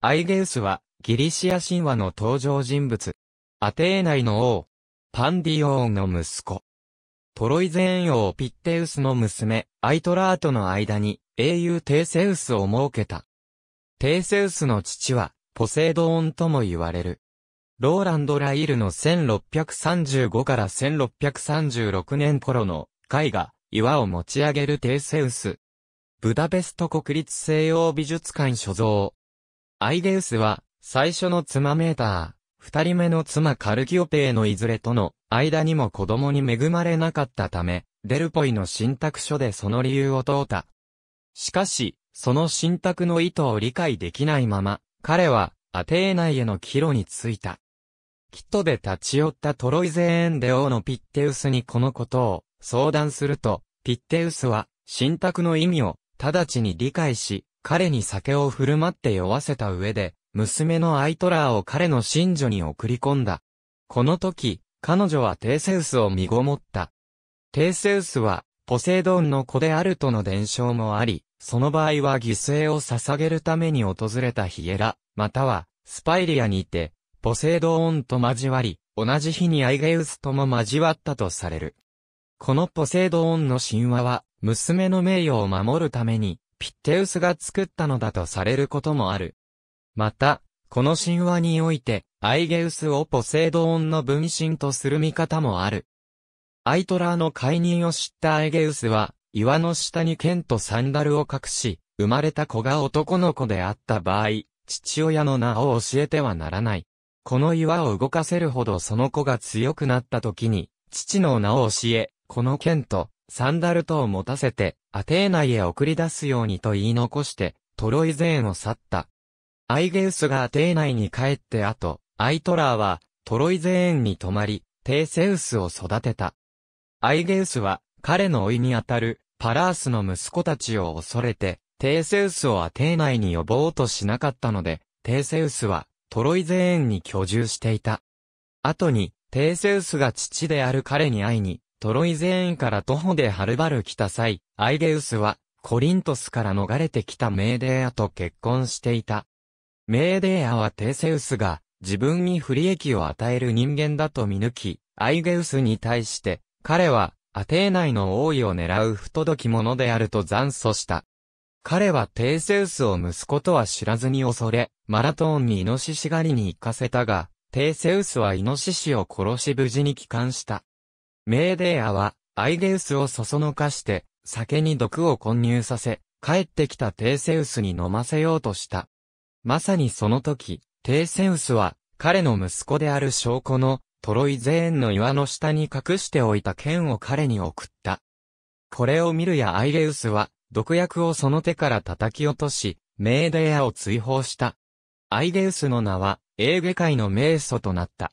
アイゲウスは、ギリシア神話の登場人物。アテーナイの王。パンディオーンの息子。トロイゼン王ピッテウスの娘、アイトラーとの間に、英雄テーセウスを設けた。テーセウスの父は、ポセイドーンとも言われる。ローランド・ライルの1635から1636年頃の絵画、岩を持ち上げるテーセウス。ブダペスト国立西洋美術館所蔵。アイデウスは、最初の妻メーター、二人目の妻カルキオペーのいずれとの間にも子供に恵まれなかったため、デルポイの信託書でその理由を問うた。しかし、その信託の意図を理解できないまま、彼はアテーナへの帰路についた。キットで立ち寄ったトロイゼーンデ王のピッテウスにこのことを相談すると、ピッテウスは信託の意味を直ちに理解し、彼に酒を振る舞って酔わせた上で、娘のアイトラーを彼の信女に送り込んだ。この時、彼女はテーセウスを身ごもった。テーセウスは、ポセイドンの子であるとの伝承もあり、その場合は犠牲を捧げるために訪れたヒエラ、または、スパイリアにて、ポセイドーンと交わり、同じ日にアイゲウスとも交わったとされる。このポセイドーンの神話は、娘の名誉を守るために、ピッテウスが作ったのだとされることもある。また、この神話において、アイゲウスをポセイドオンの分身とする見方もある。アイトラーの解任を知ったアイゲウスは、岩の下に剣とサンダルを隠し、生まれた子が男の子であった場合、父親の名を教えてはならない。この岩を動かせるほどその子が強くなった時に、父の名を教え、この剣とサンダルトを持たせて、アテーナへ送り出すようにと言い残して、トロイゼーンを去った。アイゲウスがアテーナイに帰って後、アイトラーは、トロイゼーンに泊まり、テーセウスを育てた。アイゲウスは、彼のいにあたる、パラースの息子たちを恐れて、テーセウスをアテーナイに呼ぼうとしなかったので、テーセウスは、トロイゼーンに居住していた。後に、テーセウスが父である彼に会いに、トロイゼーンから徒歩ではるばる来た際、アイゲウスは、コリントスから逃れてきたメーデーアと結婚していた。メーデーアはテセウスが、自分に不利益を与える人間だと見抜き、アイゲウスに対して、彼は、アテー内の王位を狙う不届き者であると残訴した。彼はテーセウスを息子とは知らずに恐れ、マラトーンにイノシシ狩りに行かせたが、テーセウスはイノシシを殺し無事に帰還した。メーデーアは、アイデウスをそそのかして、酒に毒を混入させ、帰ってきたテーセウスに飲ませようとした。まさにその時、テーセウスは、彼の息子である証拠の、トロイゼーンの岩の下に隠しておいた剣を彼に送った。これを見るやアイレウスは、毒薬をその手から叩き落とし、メーデーアを追放した。アイデウスの名は、エーゲ海の名祖となった。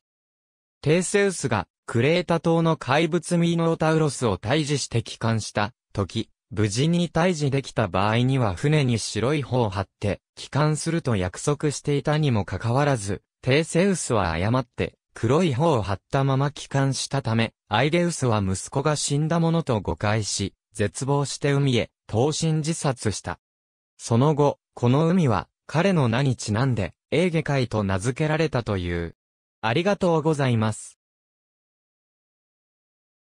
テーセウスがクレータ島の怪物ミノータウロスを退治して帰還した時、無事に退治できた場合には船に白い帆を張って帰還すると約束していたにもかかわらず、テーセウスは誤って黒い帆を張ったまま帰還したため、アイデウスは息子が死んだものと誤解し、絶望して海へ投身自殺した。その後、この海は彼の名にちなんで、エーゲ海と名付けられたという。ありがとうございます。